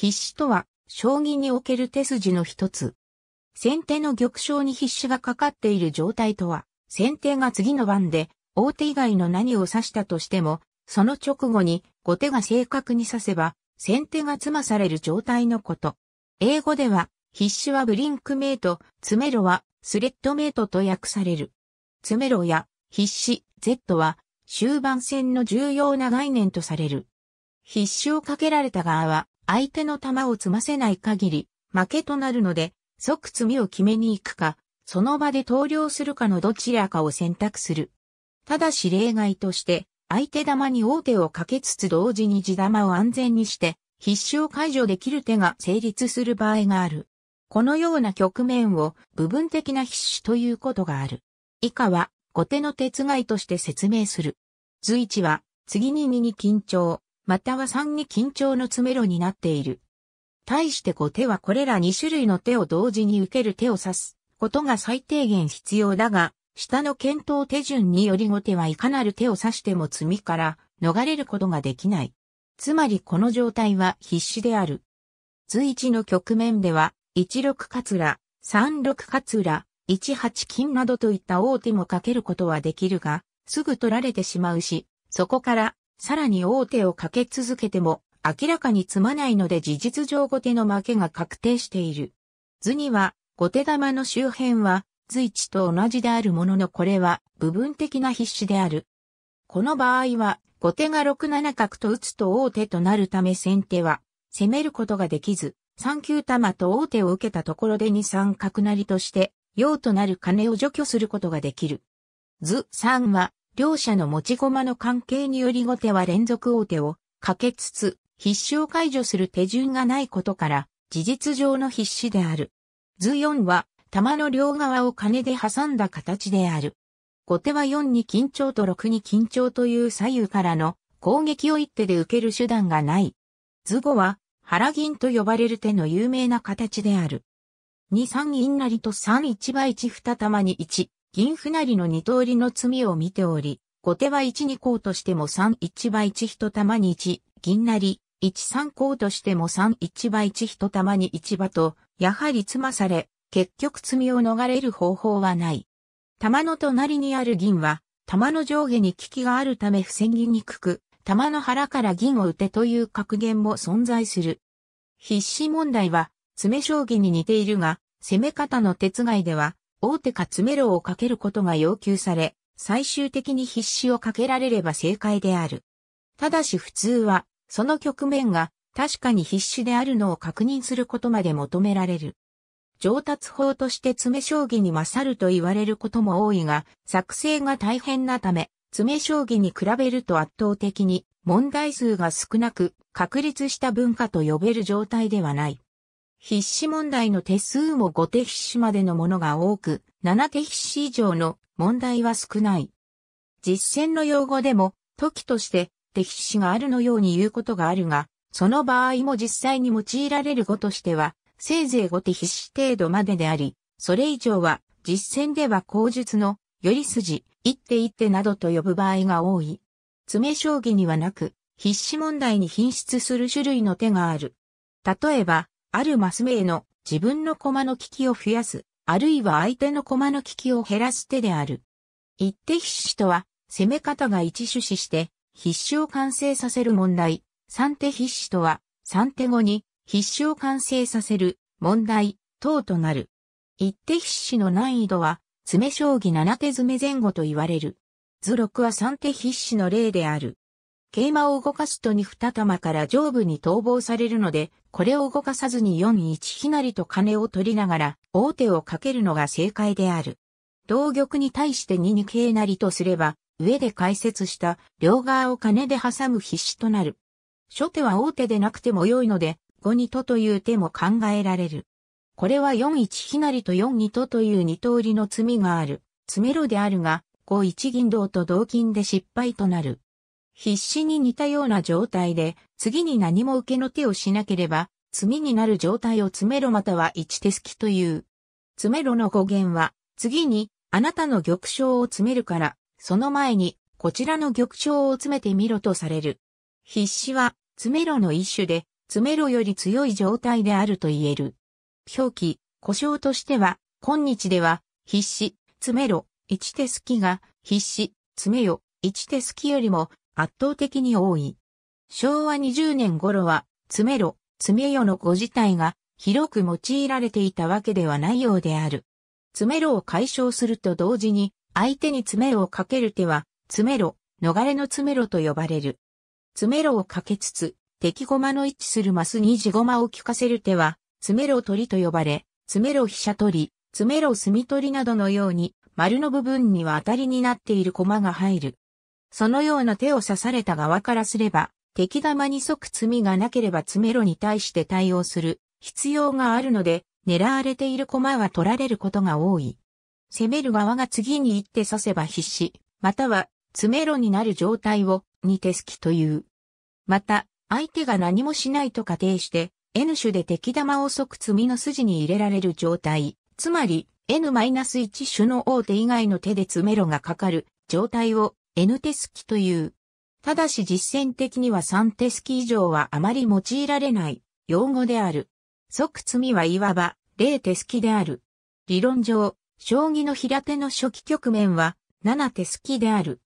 必死とは、将棋における手筋の一つ。先手の玉将に必死がかかっている状態とは、先手が次の番で、王手以外の何を指したとしても、その直後に後手が正確に指せば、先手が詰まされる状態のこと。英語では、必死はブリンクメイト、詰めろはスレッドメイトと訳される。詰めろや必死 Z は終盤戦の重要な概念とされる。必死をかけられた側は相手の球を積ませない限り、負けとなるので、即罪を決めに行くか、その場で投了するかのどちらかを選択する。ただし例外として、相手玉に王手をかけつつ同時に地玉を安全にして、必勝解除できる手が成立する場合がある。このような局面を部分的な必死ということがある。以下は後手の手違いとして説明する。随一は次に2に緊張、または3に緊張の詰めろになっている。対して5手はこれら2種類の手を同時に受ける手を指すことが最低限必要だが、下の検討手順により後手はいかなる手を指しても罪みから逃れることができない。つまりこの状態は必死である。随一の局面では、16カツラ、36カツラ、18金などといった大手もかけることはできるが、すぐ取られてしまうし、そこからさらに大手をかけ続けても明らかに積まないので事実上後手の負けが確定している。図には後手玉の周辺は随地と同じであるもののこれは部分的な必死である。この場合は後手が6七角と打つと大手となるため先手は攻めることができず3九玉と大手を受けたところで2三角成として用となる金を除去することができる。図3は両者の持ち駒の関係により後手は連続王手をかけつつ、必勝解除する手順がないことから、事実上の必死である。図4は、玉の両側を金で挟んだ形である。後手は4に緊張と6に緊張という左右からの攻撃を一手で受ける手段がない。図5は、腹銀と呼ばれる手の有名な形である。2三銀なりと3一馬一二玉に1、銀なりの二通りの積みを見ており、後手は一二項としても三一倍一一玉に一、銀なり、一三項としても三一倍一一玉に一場と、やはり詰まされ、結局積みを逃れる方法はない。玉の隣にある銀は、玉の上下に危きがあるため防ぎにくく、玉の腹から銀を打てという格言も存在する。必死問題は、詰将棋に似ているが、攻め方の手違いでは、大手か詰めろをかけることが要求され、最終的に必死をかけられれば正解である。ただし普通は、その局面が確かに必死であるのを確認することまで求められる。上達法として詰将棋に勝ると言われることも多いが、作成が大変なため、詰将棋に比べると圧倒的に問題数が少なく、確立した文化と呼べる状態ではない。筆詞問題の手数も5手筆詞までのものが多く、7手筆詞以上の問題は少ない。実践の用語でも、時として手筆詞があるのように言うことがあるが、その場合も実際に用いられる語としては、せいぜい5手筆詞程度までであり、それ以上は実践では口述の、より筋、一手一手などと呼ぶ場合が多い。詰将棋にはなく、筆詞問題に品質する種類の手がある。例えば、あるマス目への自分の駒の利きを増やす、あるいは相手の駒の利きを減らす手である。一手必死とは、攻め方が一種子して、必死を完成させる問題。三手必死とは、三手後に必死を完成させる問題等となる。一手必死の難易度は、詰将棋七手詰め前後と言われる。図録は三手必死の例である。桂馬を動かすと二二玉から上部に逃亡されるので、これを動かさずに4一ひなりと金を取りながら、王手をかけるのが正解である。同玉に対して2二桂なりとすれば、上で解説した両側を金で挟む必死となる。初手は王手でなくても良いので、5二とという手も考えられる。これは4一ひなりと4二とという二通りの詰みがある。詰めろであるが、5一銀銅と同金で失敗となる。必死に似たような状態で、次に何も受けの手をしなければ、罪になる状態を詰めろまたは一手すきという。詰めろの語源は、次に、あなたの玉章を詰めるから、その前に、こちらの玉章を詰めてみろとされる。必死は、詰めろの一種で、詰めろより強い状態であると言える。表記、故障としては、今日では、必死、詰めろ、一手すきが、必死、詰めよ、一手すきよりも、圧倒的に多い。昭和20年頃は、詰めろ、詰めよの語自体が広く用いられていたわけではないようである。詰めろを解消すると同時に、相手に詰めろをかける手は、詰めろ、逃れの詰めろと呼ばれる。詰めろをかけつつ、敵駒の位置するマスに地駒を効かせる手は、詰めろ取りと呼ばれ、詰めろ飛車取り、詰めろ墨取りなどのように、丸の部分には当たりになっている駒が入る。そのような手を刺された側からすれば、敵玉に即罪がなければ詰めろに対して対応する必要があるので、狙われている駒は取られることが多い。攻める側が次に行って刺せば必死、または詰めろになる状態を二手すきという。また、相手が何もしないと仮定して、N 種で敵玉を即詰みの筋に入れられる状態、つまり N-1 種の大手以外の手で詰めろがかかる状態を N 手すきという。ただし実践的には3手すき以上はあまり用いられない用語である。即詰みはいわば0手すきである。理論上、将棋の平手の初期局面は7手すきである。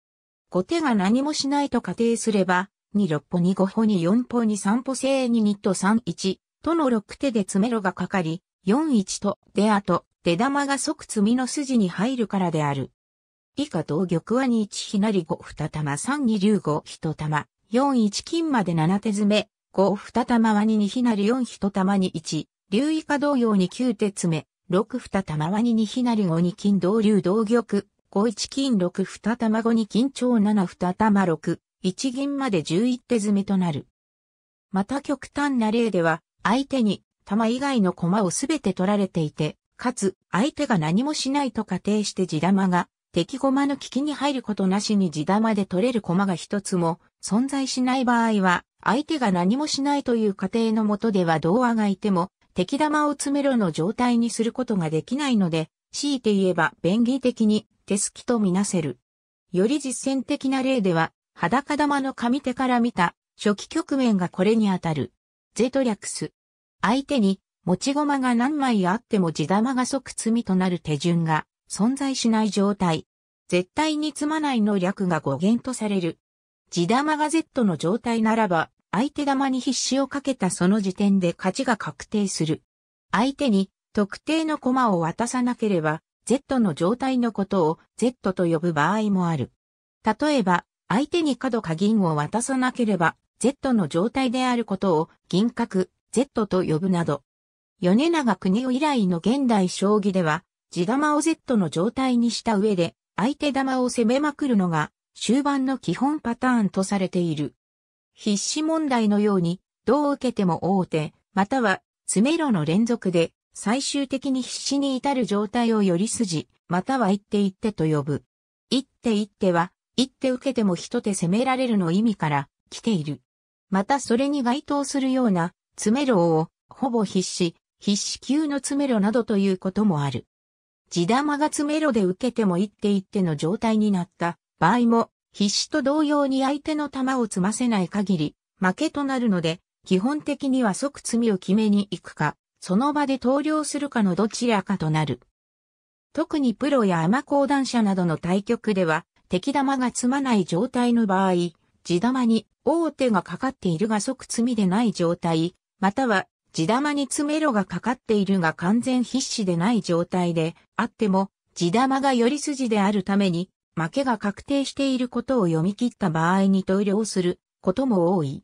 後手が何もしないと仮定すれば、2、6歩、に5歩、に4歩、に3歩、正に2と3、1との6手で詰めろがかかり、4、1と、であと、出玉が即詰みの筋に入るからである。以下同玉は2一ひなり5二玉3二竜5一玉、4一金まで7手詰め、5二玉は2二ひなり4一玉に1、竜以下同様に9手詰め、6二玉は2二ひなり5二金同竜同玉、5一金6二玉5二金長7二玉6、1銀まで11手詰めとなる。また極端な例では、相手に玉以外の駒をすべて取られていて、かつ相手が何もしないと仮定して地玉が敵駒の利きに入ることなしに地玉で取れる駒が一つも存在しない場合は、相手が何もしないという過程の下では童話がいても、敵玉を詰めろの状態にすることができないので、強いて言えば便宜的に手すきとみなせる。より実践的な例では、裸玉の上手から見た初期局面がこれにあたる。ゼトリャクス。相手に持ち駒が何枚あっても地玉が即詰みとなる手順が存在しない状態。絶対に積まないの略が語源とされる。地玉が Z の状態ならば、相手玉に必死をかけたその時点で勝ちが確定する。相手に特定の駒を渡さなければ、Z の状態のことを Z と呼ぶ場合もある。例えば、相手に角か銀を渡さなければ、Z の状態であることを銀角、Z と呼ぶなど。米長国以来の現代将棋では、地玉を Z の状態にした上で、相手玉を攻めまくるのが終盤の基本パターンとされている。必死問題のように、どう受けても大手、または詰めろの連続で、最終的に必死に至る状態をより筋、または一手一手と呼ぶ。一手一手は、一手受けても一手攻められるの意味から来ている。またそれに該当するような詰めろを、ほぼ必死、必死級の詰めろなどということもある。地玉が詰めろで受けても一手一手の状態になった場合も、必死と同様に相手の球を詰ませない限り、負けとなるので、基本的には即詰みを決めに行くか、その場で投了するかのどちらかとなる。特にプロやアマ講談社などの対局では、敵玉が詰まない状態の場合、地玉に大手がかかっているが即詰みでない状態、または地玉に詰めろがかかっているが完全必死でない状態であっても、地玉が寄り筋であるために、負けが確定していることを読み切った場合に投了することも多い。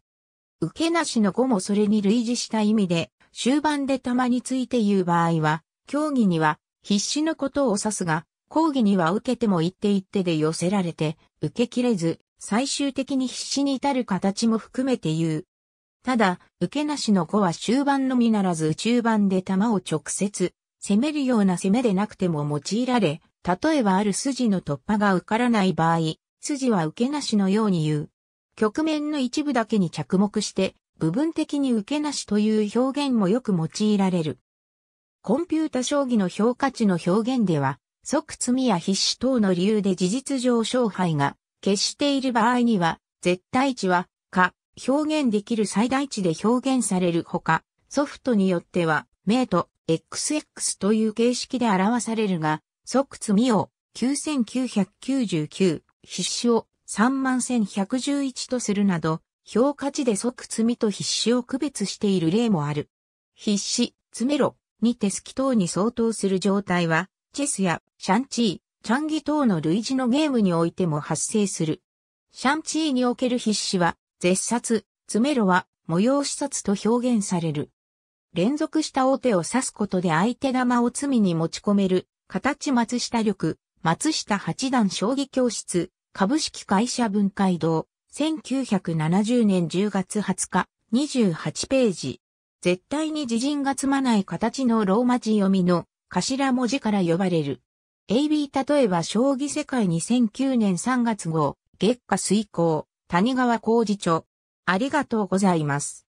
受けなしの語もそれに類似した意味で、終盤で玉について言う場合は、競技には必死のことを指すが、講義には受けても一手一手で寄せられて、受けきれず、最終的に必死に至る形も含めて言う。ただ、受けなしの子は終盤のみならず中盤で球を直接、攻めるような攻めでなくても用いられ、例えばある筋の突破が受からない場合、筋は受けなしのように言う。局面の一部だけに着目して、部分的に受けなしという表現もよく用いられる。コンピュータ将棋の評価値の表現では、即詰みや必死等の理由で事実上勝敗が決している場合には、絶対値は、か、表現できる最大値で表現されるほか、ソフトによっては、名と XX という形式で表されるが、即積みを9999、必死を31111とするなど、評価値で即積みと必死を区別している例もある。必死、詰めろ、にテスキ等に相当する状態は、チェスやシャンチー、チャンギ等の類似のゲームにおいても発生する。シャンチーにおける必死は、絶殺、詰めろは模様視察と表現される。連続した大手を指すことで相手玉を罪に持ち込める、形松下力、松下八段将棋教室、株式会社文化堂、1970年10月20日、28ページ。絶対に自陣が積まない形のローマ字読みの頭文字から呼ばれる。AB 例えば将棋世界2009年3月号、月下遂行。谷川工事長。ありがとうございます。